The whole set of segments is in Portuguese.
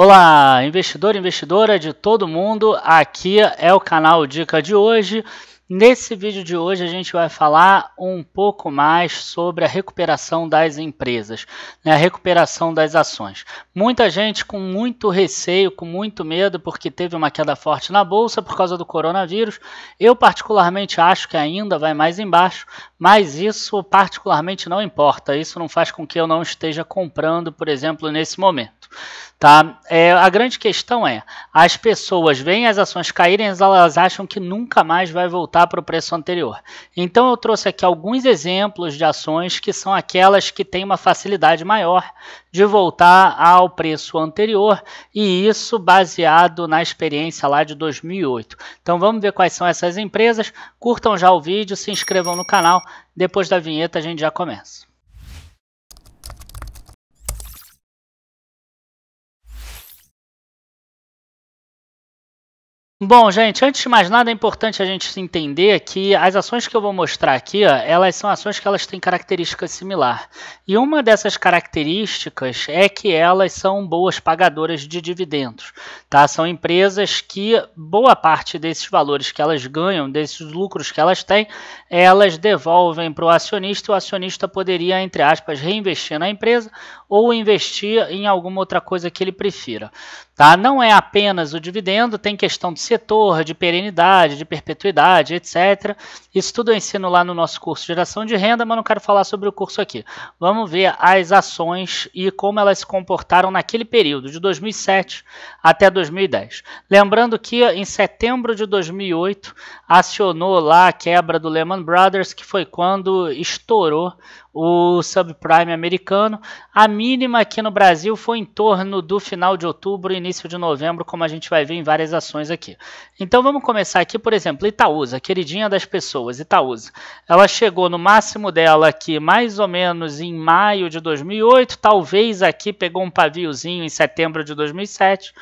Olá, investidor e investidora de todo mundo, aqui é o canal Dica de hoje Nesse vídeo de hoje a gente vai falar um pouco mais sobre a recuperação das empresas, né, a recuperação das ações. Muita gente com muito receio, com muito medo, porque teve uma queda forte na bolsa por causa do coronavírus. Eu particularmente acho que ainda vai mais embaixo, mas isso particularmente não importa. Isso não faz com que eu não esteja comprando, por exemplo, nesse momento. Tá? É, a grande questão é: as pessoas veem as ações caírem, elas acham que nunca mais vai voltar voltar para o preço anterior. Então eu trouxe aqui alguns exemplos de ações que são aquelas que têm uma facilidade maior de voltar ao preço anterior e isso baseado na experiência lá de 2008. Então vamos ver quais são essas empresas. Curtam já o vídeo, se inscrevam no canal. Depois da vinheta a gente já começa. Bom, gente, antes de mais nada é importante a gente entender que as ações que eu vou mostrar aqui, ó, elas são ações que elas têm características similar. E uma dessas características é que elas são boas pagadoras de dividendos, tá? São empresas que boa parte desses valores que elas ganham, desses lucros que elas têm, elas devolvem para o acionista. E o acionista poderia, entre aspas, reinvestir na empresa ou investir em alguma outra coisa que ele prefira. Tá? Não é apenas o dividendo, tem questão de setor, de perenidade, de perpetuidade, etc. Isso tudo eu ensino lá no nosso curso de Geração de Renda, mas não quero falar sobre o curso aqui. Vamos ver as ações e como elas se comportaram naquele período, de 2007 até 2010. Lembrando que em setembro de 2008 acionou lá a quebra do Lehman Brothers, que foi quando estourou o subprime americano. A mínima aqui no Brasil foi em torno do final de outubro, início de novembro, como a gente vai ver em várias ações aqui. Então vamos começar aqui, por exemplo, Itaúsa, queridinha das pessoas, Itaúsa. Ela chegou no máximo dela aqui mais ou menos em maio de 2008, talvez aqui pegou um paviozinho em setembro de 2007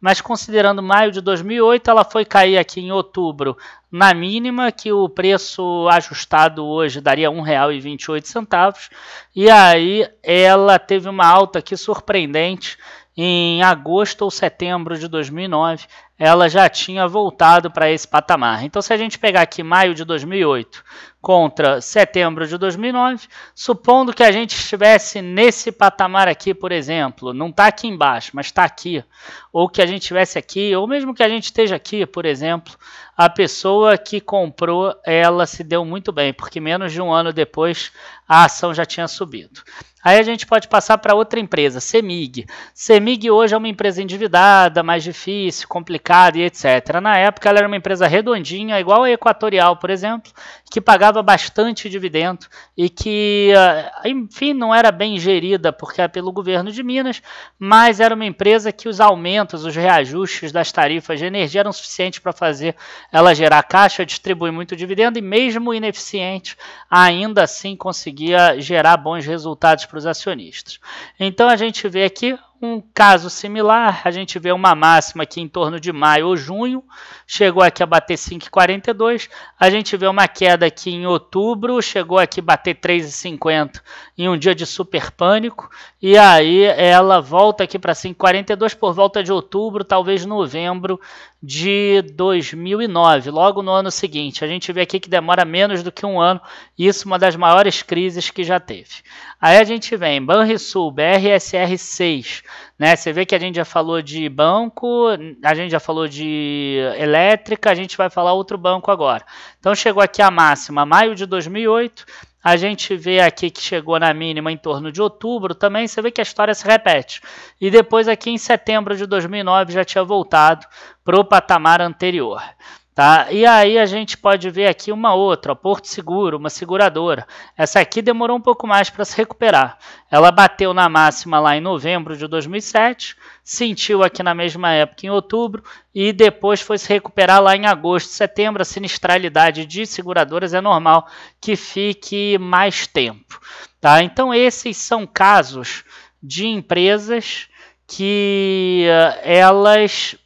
mas considerando maio de 2008, ela foi cair aqui em outubro na mínima, que o preço ajustado hoje daria R$ 1,28, e aí ela teve uma alta aqui surpreendente em agosto ou setembro de 2009, ela já tinha voltado para esse patamar. Então, se a gente pegar aqui maio de 2008 contra setembro de 2009, supondo que a gente estivesse nesse patamar aqui, por exemplo, não está aqui embaixo, mas está aqui, ou que a gente estivesse aqui, ou mesmo que a gente esteja aqui, por exemplo, a pessoa que comprou, ela se deu muito bem, porque menos de um ano depois a ação já tinha subido. Aí a gente pode passar para outra empresa, CEMIG. CEMIG hoje é uma empresa endividada, mais difícil, complicada e etc. Na época ela era uma empresa redondinha, igual a Equatorial, por exemplo, que pagava bastante dividendo e que, ah, enfim, não era bem gerida porque era é pelo governo de Minas, mas era uma empresa que os aumentos, os reajustes das tarifas de energia eram suficientes para fazer ela gerar caixa, distribuir muito dividendo e mesmo ineficiente, ainda assim conseguia gerar bons resultados para os acionistas. Então a gente vê aqui um caso similar, a gente vê uma máxima aqui em torno de maio ou junho, chegou aqui a bater 5,42, a gente vê uma queda aqui em outubro, chegou aqui a bater 3,50 em um dia de super pânico, e aí ela volta aqui para 5,42 por volta de outubro, talvez novembro, de 2009, logo no ano seguinte. A gente vê aqui que demora menos do que um ano, isso é uma das maiores crises que já teve. Aí a gente vem Banrisul, BRSR6, né? Você vê que a gente já falou de banco, a gente já falou de elétrica, a gente vai falar outro banco agora. Então chegou aqui a máxima maio de 2008, a gente vê aqui que chegou na mínima em torno de outubro, também você vê que a história se repete. E depois aqui em setembro de 2009 já tinha voltado para o patamar anterior. Tá? E aí a gente pode ver aqui uma outra, Porto Seguro, uma seguradora. Essa aqui demorou um pouco mais para se recuperar. Ela bateu na máxima lá em novembro de 2007, sentiu aqui na mesma época em outubro e depois foi se recuperar lá em agosto, setembro. A sinistralidade de seguradoras é normal que fique mais tempo. Tá? Então esses são casos de empresas que eh, elas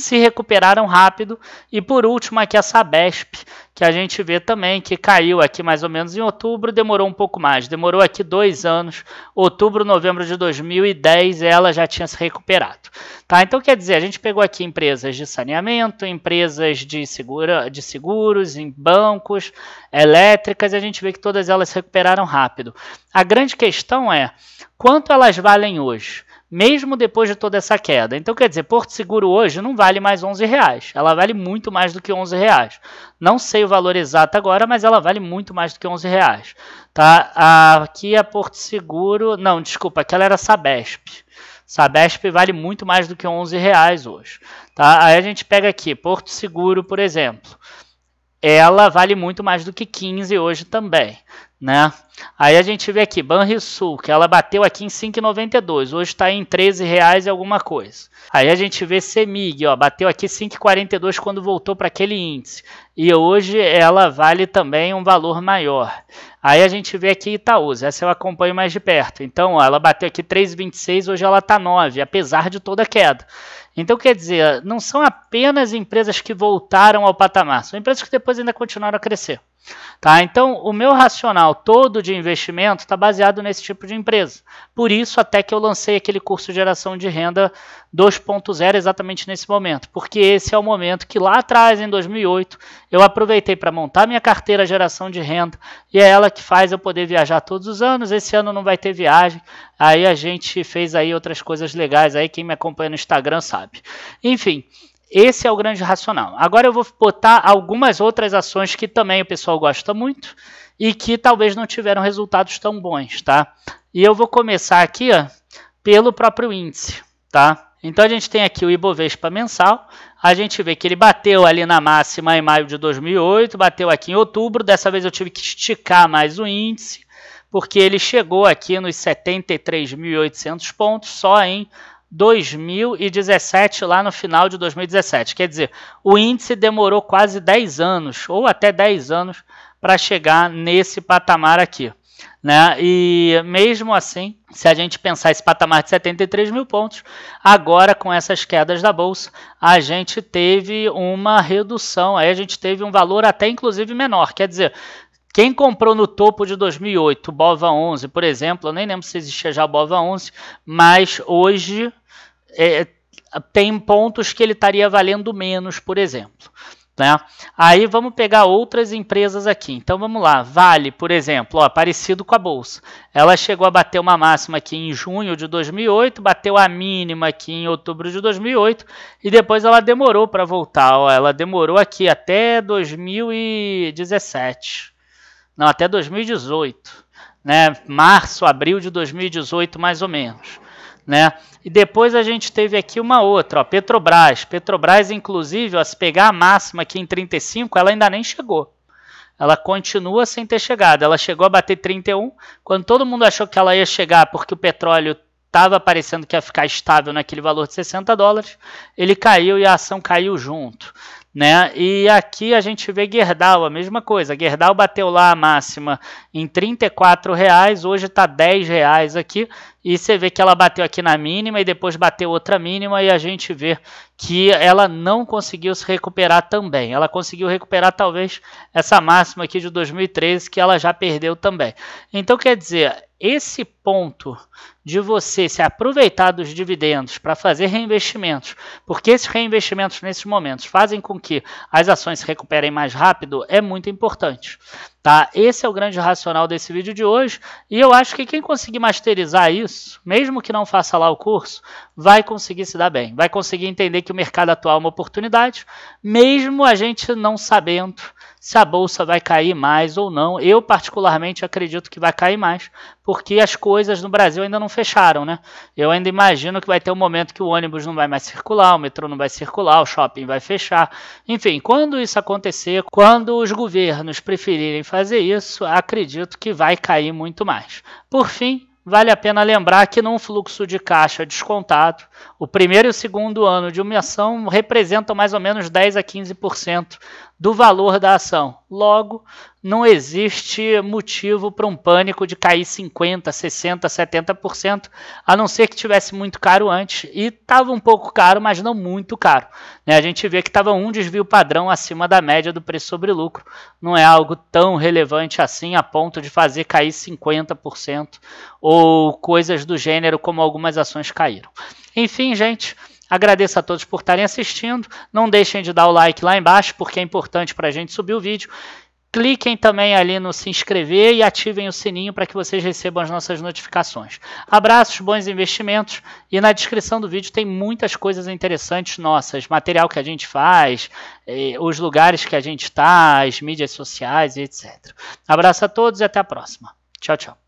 se recuperaram rápido. E por último, aqui a Sabesp, que a gente vê também que caiu aqui mais ou menos em outubro, demorou um pouco mais, demorou aqui dois anos, outubro, novembro de 2010, ela já tinha se recuperado. Tá? Então, quer dizer, a gente pegou aqui empresas de saneamento, empresas de, segura, de seguros, em bancos, elétricas, e a gente vê que todas elas se recuperaram rápido. A grande questão é quanto elas valem hoje? mesmo depois de toda essa queda. Então, quer dizer, Porto Seguro hoje não vale mais 11 reais. Ela vale muito mais do que 11 reais. Não sei o valor exato agora, mas ela vale muito mais do que 11 reais. Tá? Aqui a é Porto Seguro... Não, desculpa, aquela era Sabesp. Sabesp vale muito mais do que 11 reais hoje. Tá? Aí a gente pega aqui, Porto Seguro, por exemplo. Ela vale muito mais do que 15 hoje também né? Aí a gente vê aqui, Banrisul, que ela bateu aqui em 5,92, hoje está em 13 reais e alguma coisa. Aí a gente vê Semig, ó, bateu aqui 5,42 quando voltou para aquele índice. E hoje ela vale também um valor maior. Aí a gente vê aqui Itaúsa, essa eu acompanho mais de perto. Então, ó, ela bateu aqui 3,26, hoje ela está 9, apesar de toda a queda. Então, quer dizer, não são apenas empresas que voltaram ao patamar, são empresas que depois ainda continuaram a crescer. Tá? Então, o meu racional todo de investimento está baseado nesse tipo de empresa. Por isso, até que eu lancei aquele curso de Geração de Renda 2.0 exatamente nesse momento, porque esse é o momento que lá atrás, em 2008, eu aproveitei para montar minha carteira Geração de Renda e é ela que faz eu poder viajar todos os anos. Esse ano não vai ter viagem, aí a gente fez aí outras coisas legais aí, quem me acompanha no Instagram sabe. Enfim, esse é o grande racional. Agora eu vou botar algumas outras ações que também o pessoal gosta muito e que talvez não tiveram resultados tão bons, tá? E eu vou começar aqui ó, pelo próprio índice, tá? Então a gente tem aqui o Ibovespa mensal, a gente vê que ele bateu ali na máxima em maio de 2008, bateu aqui em outubro, dessa vez eu tive que esticar mais o índice, porque ele chegou aqui nos 73.800 pontos só em 2017, lá no final de 2017. Quer dizer, o índice demorou quase 10 anos, ou até 10 anos, para chegar nesse patamar aqui. Né? E mesmo assim, se a gente pensar esse patamar de 73 mil pontos, agora com essas quedas da bolsa, a gente teve uma redução, aí a gente teve um valor até inclusive menor. Quer dizer, quem comprou no topo de 2008, Bova 11, por exemplo, eu nem lembro se existia já Bova 11, mas hoje é, tem pontos que ele estaria valendo menos, por exemplo. Né? Aí vamos pegar outras empresas aqui. Então vamos lá. Vale, por exemplo, ó, parecido com a bolsa. Ela chegou a bater uma máxima aqui em junho de 2008, bateu a mínima aqui em outubro de 2008 e depois ela demorou para voltar. Ó, ela demorou aqui até 2017, não, até 2018, né? Março, abril de 2018 mais ou menos né? E depois a gente teve aqui uma outra, ó, Petrobras. Petrobras, inclusive, ó, se pegar a máxima aqui em 35, ela ainda nem chegou. Ela continua sem ter chegado. Ela chegou a bater 31, quando todo mundo achou que ela ia chegar porque o petróleo estava parecendo que ia ficar estável naquele valor de 60 dólares, ele caiu e a ação caiu junto né? E aqui a gente vê Gerdau, a mesma coisa. Gerdau bateu lá a máxima em 34 reais, hoje está 10 reais aqui. E você vê que ela bateu aqui na mínima e depois bateu outra mínima e a gente vê que ela não conseguiu se recuperar também. Ela conseguiu recuperar talvez essa máxima aqui de 2013 que ela já perdeu também. Então quer dizer, esse ponto de você se aproveitar dos dividendos para fazer reinvestimentos, porque esses reinvestimentos nesses momentos fazem com que as ações se recuperem mais rápido, é muito importante. Tá? Esse é o grande racional desse vídeo de hoje, e eu acho que quem conseguir masterizar isso, mesmo que não faça lá o curso, vai conseguir se dar bem, vai conseguir entender que o mercado atual é uma oportunidade, mesmo a gente não sabendo se a bolsa vai cair mais ou não. Eu, particularmente, acredito que vai cair mais, porque as coisas no Brasil ainda não fecharam, né? Eu ainda imagino que vai ter um momento que o ônibus não vai mais circular, o metrô não vai circular, o shopping vai fechar. Enfim, quando isso acontecer, quando os governos preferirem fazer isso, acredito que vai cair muito mais. Por fim, vale a pena lembrar que num fluxo de caixa descontado, o primeiro e o segundo ano de uma ação representam mais ou menos 10 a 15% do valor da ação. Logo, não existe motivo para um pânico de cair 50%, 60%, 70%, a não ser que tivesse muito caro antes. E estava um pouco caro, mas não muito caro. Né? A gente vê que estava um desvio padrão acima da média do preço sobre lucro. Não é algo tão relevante assim a ponto de fazer cair 50% ou coisas do gênero, como algumas ações caíram. Enfim, gente. Agradeço a todos por estarem assistindo. Não deixem de dar o like lá embaixo, porque é importante para a gente subir o vídeo. Cliquem também ali no se inscrever e ativem o sininho para que vocês recebam as nossas notificações. Abraços, bons investimentos e na descrição do vídeo tem muitas coisas interessantes nossas, material que a gente faz, eh, os lugares que a gente está, as mídias sociais e etc. Abraço a todos e até a próxima. Tchau, tchau.